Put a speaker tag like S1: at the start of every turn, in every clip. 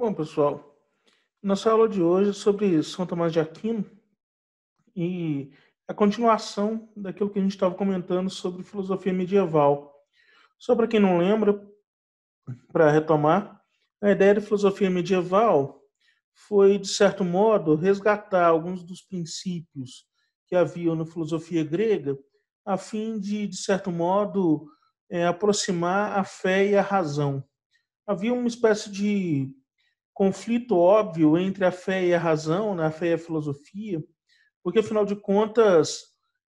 S1: Bom, pessoal, nossa aula de hoje é sobre São Tomás de Aquino e a continuação daquilo que a gente estava comentando sobre filosofia medieval. Só para quem não lembra, para retomar, a ideia de filosofia medieval foi, de certo modo, resgatar alguns dos princípios que haviam na filosofia grega, a fim de, de certo modo, é, aproximar a fé e a razão. Havia uma espécie de conflito óbvio entre a fé e a razão, né? a fé e a filosofia, porque, afinal de contas,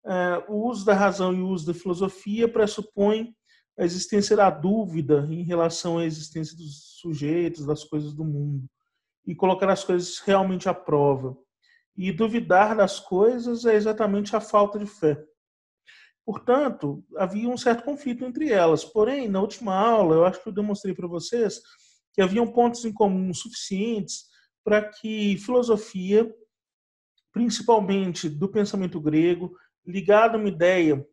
S1: é, o uso da razão e o uso da filosofia pressupõe a existência da dúvida em relação à existência dos sujeitos, das coisas do mundo, e colocar as coisas realmente à prova. E duvidar das coisas é exatamente a falta de fé. Portanto, havia um certo conflito entre elas. Porém, na última aula, eu acho que eu demonstrei para vocês que haviam pontos em comum suficientes para que filosofia, principalmente do pensamento grego, ligada a uma ideia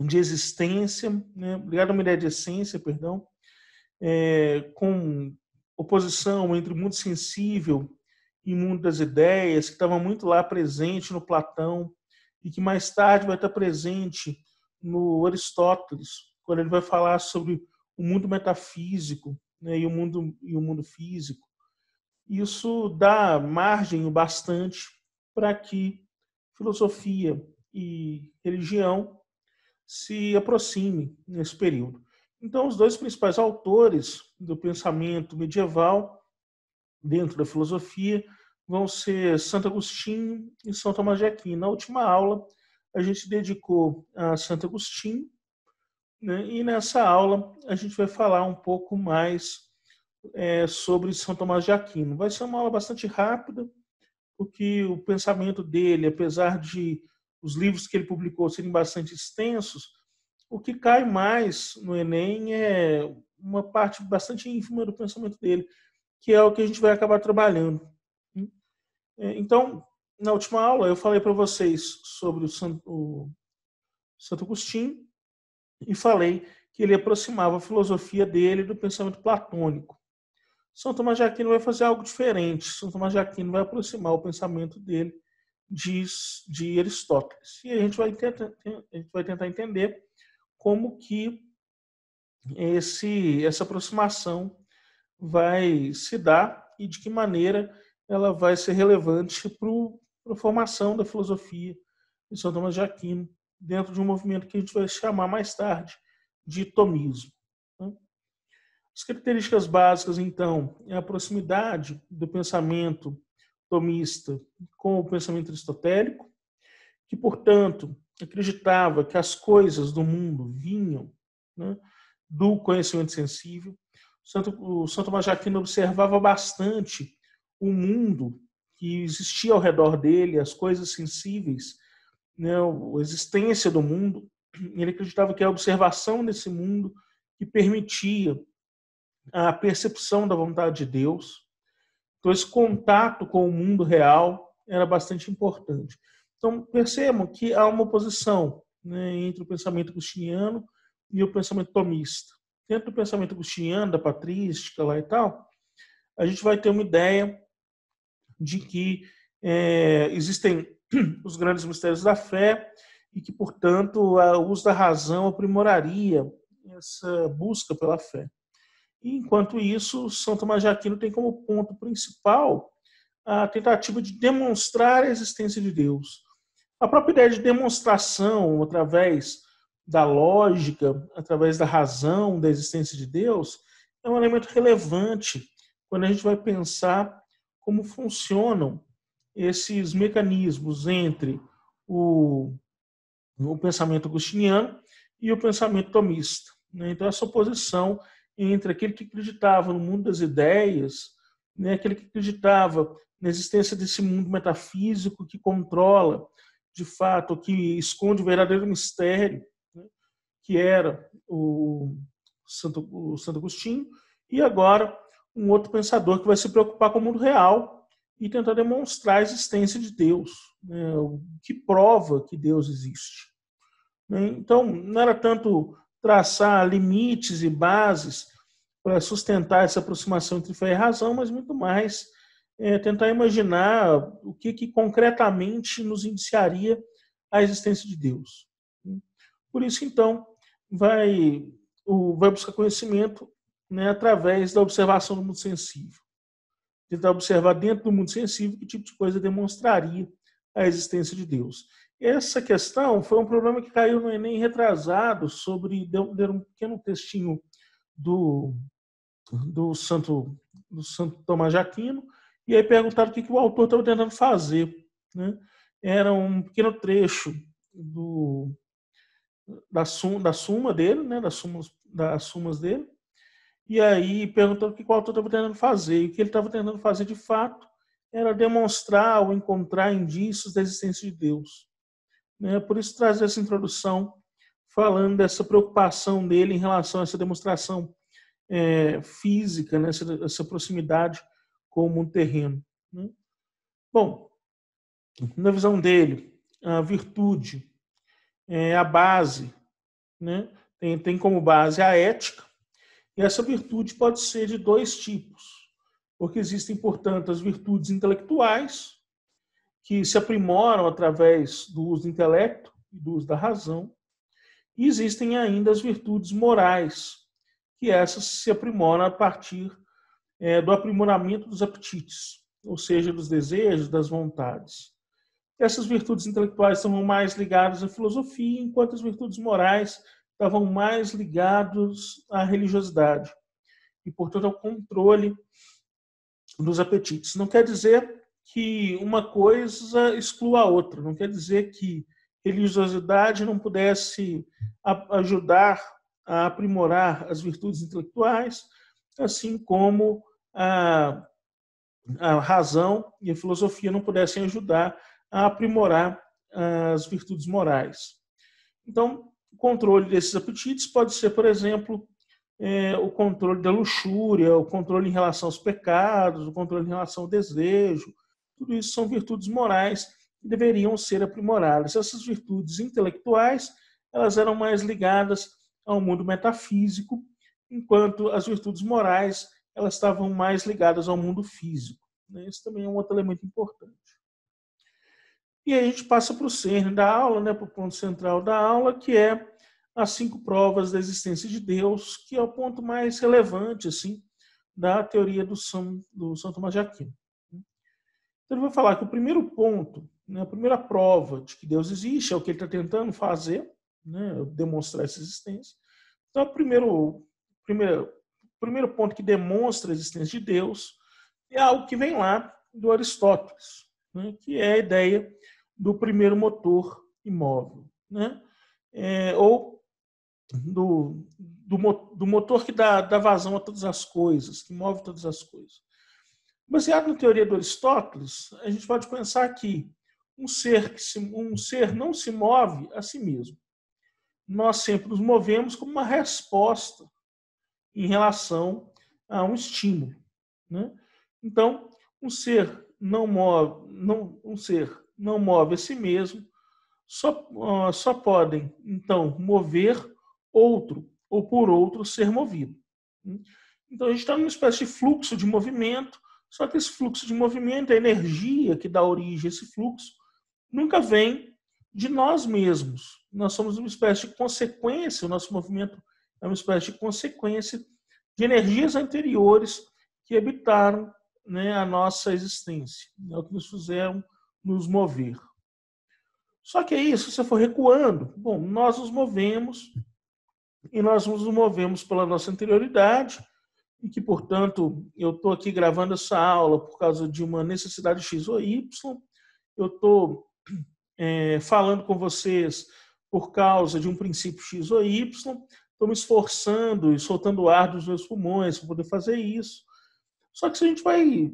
S1: de existência, né, ligada a uma ideia de essência, perdão, é, com oposição entre o mundo sensível e o mundo das ideias, que estava muito lá presente no Platão e que mais tarde vai estar presente no Aristóteles, quando ele vai falar sobre o mundo metafísico, né, e, o mundo, e o mundo físico, isso dá margem bastante para que filosofia e religião se aproxime nesse período. Então, os dois principais autores do pensamento medieval dentro da filosofia vão ser Santo Agostinho e São Tomás de Aquino. Na última aula, a gente dedicou a Santo Agostinho né? E nessa aula a gente vai falar um pouco mais é, sobre São Tomás de Aquino. Vai ser uma aula bastante rápida, porque o pensamento dele, apesar de os livros que ele publicou serem bastante extensos, o que cai mais no Enem é uma parte bastante ínfima do pensamento dele, que é o que a gente vai acabar trabalhando. É, então, na última aula, eu falei para vocês sobre o Santo, o Santo Agostinho, e falei que ele aproximava a filosofia dele do pensamento platônico. São Tomás de Aquino vai fazer algo diferente. São Tomás de Aquino vai aproximar o pensamento dele de, de Aristóteles. E a gente, vai tentar, a gente vai tentar entender como que esse, essa aproximação vai se dar e de que maneira ela vai ser relevante para a formação da filosofia de São Tomás de Aquino dentro de um movimento que a gente vai chamar mais tarde de tomismo. Né? As características básicas, então, é a proximidade do pensamento tomista com o pensamento aristotélico, que, portanto, acreditava que as coisas do mundo vinham né, do conhecimento sensível. O Santo Tomás Jaquino observava bastante o mundo que existia ao redor dele, as coisas sensíveis né, a existência do mundo, ele acreditava que a observação desse mundo que permitia a percepção da vontade de Deus. Então, esse contato com o mundo real era bastante importante. Então, percebam que há uma oposição né, entre o pensamento agostiniano e o pensamento tomista. Dentro do pensamento agostiniano, da patrística lá e tal, a gente vai ter uma ideia de que é, existem os grandes mistérios da fé e que, portanto, o uso da razão aprimoraria essa busca pela fé. enquanto isso, São Tomás de Aquino tem como ponto principal a tentativa de demonstrar a existência de Deus. A própria ideia de demonstração através da lógica, através da razão da existência de Deus, é um elemento relevante quando a gente vai pensar como funcionam esses mecanismos entre o, o pensamento agostiniano e o pensamento tomista. Né? Então, essa oposição entre aquele que acreditava no mundo das ideias, né? aquele que acreditava na existência desse mundo metafísico que controla, de fato, que esconde o verdadeiro mistério, né? que era o Santo, o Santo Agostinho, e agora um outro pensador que vai se preocupar com o mundo real, e tentar demonstrar a existência de Deus, né, o que prova que Deus existe. Né. Então, não era tanto traçar limites e bases para sustentar essa aproximação entre fé e razão, mas muito mais é, tentar imaginar o que, que concretamente nos indiciaria a existência de Deus. Né. Por isso, então, vai, o, vai buscar conhecimento né, através da observação do mundo sensível tentar observar dentro do mundo sensível que tipo de coisa demonstraria a existência de Deus. Essa questão foi um problema que caiu no Enem retrasado sobre ler um pequeno textinho do, do, Santo, do Santo Tomás de Aquino, e aí perguntaram o que, que o autor estava tentando fazer. Né? Era um pequeno trecho do, da, sum, da suma dele, né? das, sumas, das sumas dele, e aí perguntando o que qual autor estava tentando fazer. E o que ele estava tentando fazer, de fato, era demonstrar ou encontrar indícios da existência de Deus. Né? Por isso traz essa introdução falando dessa preocupação dele em relação a essa demonstração é, física, né? essa, proximidade com o mundo terreno. Né? Bom, na visão dele, a virtude é a base, né? tem como base a ética, e essa virtude pode ser de dois tipos, porque existem, portanto, as virtudes intelectuais, que se aprimoram através do uso do intelecto e do uso da razão, e existem ainda as virtudes morais, que essas se aprimoram a partir é, do aprimoramento dos apetites, ou seja, dos desejos, das vontades. Essas virtudes intelectuais são mais ligadas à filosofia, enquanto as virtudes morais estavam mais ligados à religiosidade e, portanto, ao controle dos apetites. Não quer dizer que uma coisa exclua a outra, não quer dizer que religiosidade não pudesse ajudar a aprimorar as virtudes intelectuais, assim como a, a razão e a filosofia não pudessem ajudar a aprimorar as virtudes morais. Então, o controle desses apetites pode ser, por exemplo, é, o controle da luxúria, o controle em relação aos pecados, o controle em relação ao desejo. Tudo isso são virtudes morais que deveriam ser aprimoradas. Essas virtudes intelectuais, elas eram mais ligadas ao mundo metafísico, enquanto as virtudes morais, elas estavam mais ligadas ao mundo físico. Né? Isso Esse também é um outro elemento importante. E aí a gente passa para o cerne da aula, né, para o ponto central da aula, que é as cinco provas da existência de Deus, que é o ponto mais relevante assim da teoria do São, do São Tomás de Aquino. Então, ele vai falar que o primeiro ponto, né, a primeira prova de que Deus existe, é o que ele está tentando fazer, né, demonstrar essa existência. Então, o primeiro, primeiro, primeiro ponto que demonstra a existência de Deus é algo que vem lá do Aristóteles né, que é a ideia do primeiro motor imóvel, né, é, ou do, do, do, motor que dá, dá vazão a todas as coisas, que move todas as coisas. Baseado na teoria de Aristóteles, a gente pode pensar que um ser, que se, um ser não se move a si mesmo. Nós sempre nos movemos como uma resposta em relação a um estímulo. Né? Então, um ser não move, não, um ser não move a si mesmo, só, só podem, então, mover outro ou por outro ser movido. Então, a gente está numa espécie de fluxo de movimento, só que esse fluxo de movimento, a energia que dá origem a esse fluxo, nunca vem de nós mesmos. Nós somos uma espécie de consequência, o nosso movimento é uma espécie de consequência de energias anteriores que habitaram né, a nossa existência, é o que nos fizeram nos mover. Só que aí, é se você for recuando, bom, nós nos movemos e nós nos movemos pela nossa anterioridade e que, portanto, eu estou aqui gravando essa aula por causa de uma necessidade X ou Y, eu estou eh, é, falando com vocês por causa de um princípio X ou Y, estou me esforçando e soltando ar dos meus pulmões para poder fazer isso. Só que se a gente vai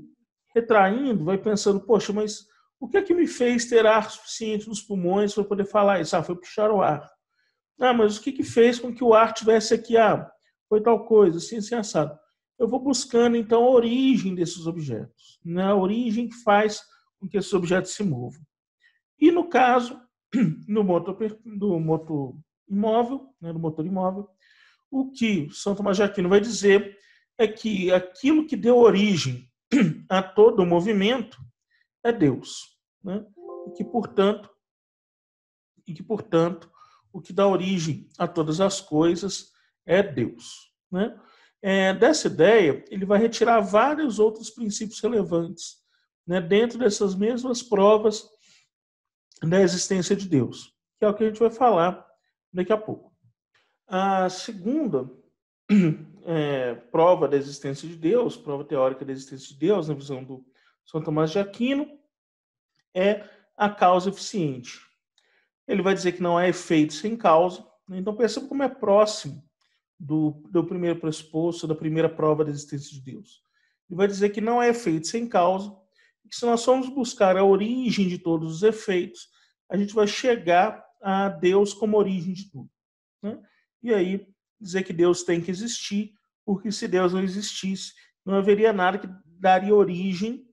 S1: retraindo, vai pensando, poxa, mas o que é que me fez ter ar suficiente nos pulmões para poder falar isso? Ah, foi puxar o ar. Ah, mas o que, que fez com que o ar tivesse aqui? Ah, foi tal coisa, assim, assim, assado. Eu vou buscando, então, a origem desses objetos. Né? A origem que faz com que esses objetos se movam. E no caso no motor, do motor imóvel, né, do motor imóvel, o que Santo Tomás vai dizer é que aquilo que deu origem a todo o movimento é Deus, né? e que portanto e que portanto o que dá origem a todas as coisas é Deus, né? É, dessa ideia ele vai retirar vários outros princípios relevantes, né? Dentro dessas mesmas provas da existência de Deus, que é o que a gente vai falar daqui a pouco. A segunda é, prova da existência de Deus, prova teórica da existência de Deus, na visão do São Tomás de Aquino, é a causa eficiente. Ele vai dizer que não há efeito sem causa. Né? Então, perceba como é próximo do, do primeiro pressuposto, da primeira prova da existência de Deus. Ele vai dizer que não há efeito sem causa, que se nós formos buscar a origem de todos os efeitos, a gente vai chegar a Deus como origem de tudo. Né? E aí dizer que Deus tem que existir, porque se Deus não existisse, não haveria nada que daria origem,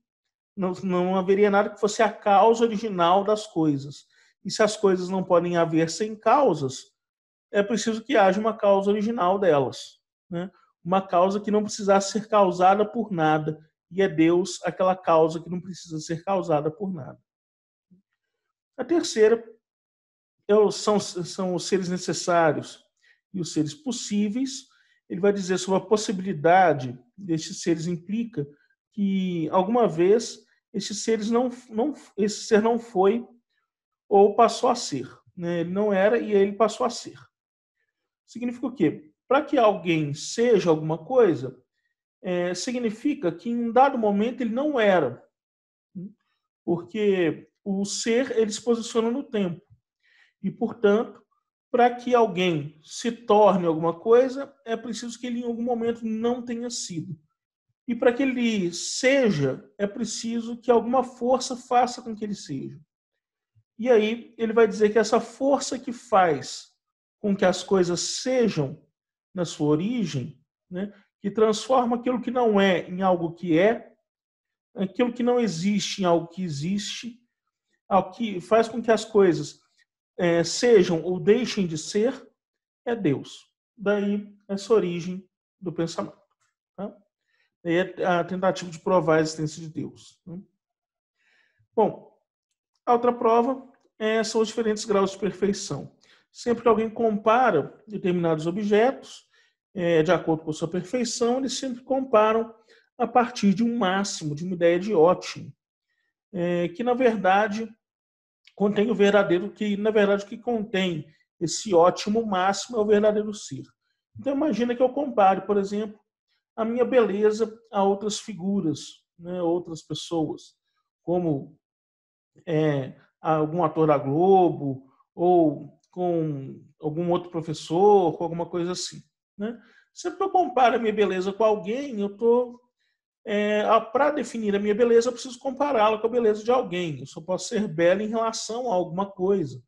S1: não, não haveria nada que fosse a causa original das coisas. E se as coisas não podem haver sem causas, é preciso que haja uma causa original delas. Né? Uma causa que não precisasse ser causada por nada. E é Deus aquela causa que não precisa ser causada por nada. A terceira é são, são os seres necessários e os seres possíveis, ele vai dizer sobre a possibilidade destes seres implica que alguma vez esses seres não, não esse ser não foi ou passou a ser, né? Ele não era e ele passou a ser. Significa o quê? Para que alguém seja alguma coisa, é, significa que em um dado momento ele não era, porque o ser ele se posiciona no tempo e, portanto, para que alguém se torne alguma coisa, é preciso que ele em algum momento não tenha sido. E para que ele seja, é preciso que alguma força faça com que ele seja. E aí ele vai dizer que essa força que faz com que as coisas sejam na sua origem, né, que transforma aquilo que não é em algo que é, aquilo que não existe em algo que existe, ao que faz com que as coisas é, sejam ou deixem de ser, é Deus. Daí essa origem do pensamento. Tá? É a tentativa de provar a existência de Deus. Né? Bom, a outra prova é, são os diferentes graus de perfeição. Sempre que alguém compara determinados objetos, é, de acordo com sua perfeição, eles sempre comparam a partir de um máximo, de uma ideia de ótimo, é, que na verdade contém o verdadeiro que, na verdade, o que contém esse ótimo máximo é o verdadeiro ser. Então imagina que eu compare, por exemplo, a minha beleza a outras figuras, né, outras pessoas, como é, algum ator da Globo ou com algum outro professor, com alguma coisa assim. Né? Sempre que eu comparo a minha beleza com alguém, eu estou é, para definir a minha beleza, eu preciso compará-la com a beleza de alguém. Eu só posso ser bela em relação a alguma coisa.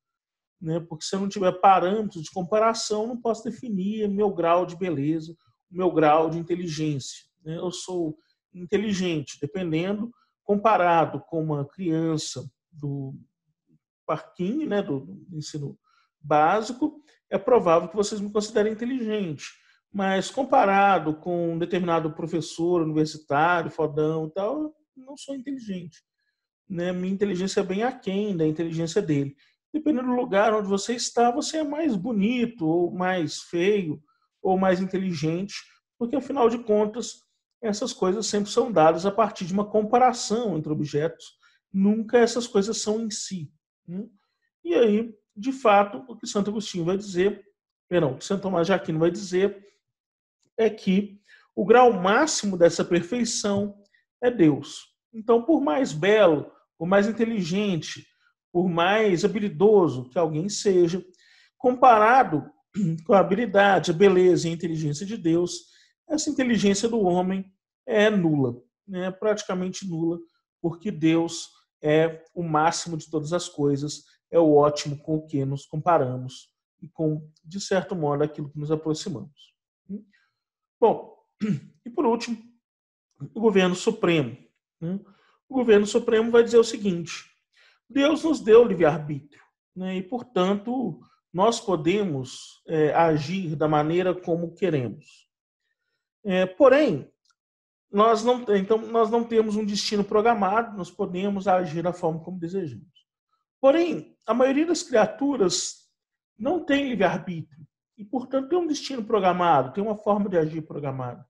S1: Né? Porque se eu não tiver parâmetros de comparação, não posso definir meu grau de beleza, o meu grau de inteligência. Né? Eu sou inteligente, dependendo, comparado com uma criança do parquinho, né, do, do ensino básico, é provável que vocês me considerem inteligente mas comparado com um determinado professor universitário, fodão e tal, eu não sou inteligente. Né? Minha inteligência é bem aquém da inteligência dele. Dependendo do lugar onde você está, você é mais bonito, ou mais feio, ou mais inteligente, porque afinal de contas, essas coisas sempre são dadas a partir de uma comparação entre objetos, nunca essas coisas são em si. Né? E aí, de fato, o que Santo Agostinho vai dizer, perdão, o que Santo Tomás de Aquino vai dizer é que o grau máximo dessa perfeição é Deus. Então, por mais belo, por mais inteligente, por mais habilidoso que alguém seja, comparado com a habilidade, a beleza e a inteligência de Deus, essa inteligência do homem é nula, né? É praticamente nula, porque Deus é o máximo de todas as coisas, é o ótimo com o que nos comparamos e com, de certo modo, aquilo que nos aproximamos. Bom, e por último, o governo supremo. Né? O governo supremo vai dizer o seguinte: Deus nos deu livre-arbítrio, né? e, portanto, nós podemos é, agir da maneira como queremos. É, porém, nós não, então, nós não temos um destino programado, nós podemos agir da forma como desejamos. Porém, a maioria das criaturas não tem livre-arbítrio. E, portanto, tem um destino programado, tem uma forma de agir programada.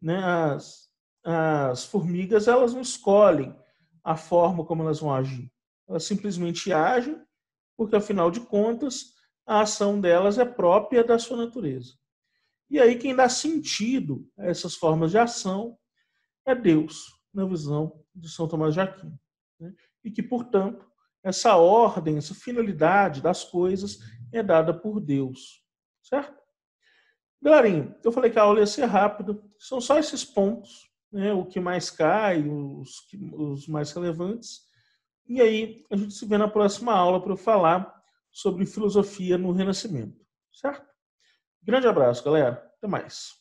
S1: Né? As, as formigas elas não escolhem a forma como elas vão agir. Elas simplesmente agem, porque, afinal de contas, a ação delas é própria da sua natureza. E aí quem dá sentido a essas formas de ação é Deus, na visão de São Tomás de Aquino. Né? E que, portanto, essa ordem, essa finalidade das coisas é dada por Deus. Certo? Galerinha, eu falei que a aula ia ser rápida. São só esses pontos, né? O que mais cai, os, os mais relevantes. E aí, a gente se vê na próxima aula para eu falar sobre filosofia no Renascimento. Certo? Grande abraço, galera. Até mais.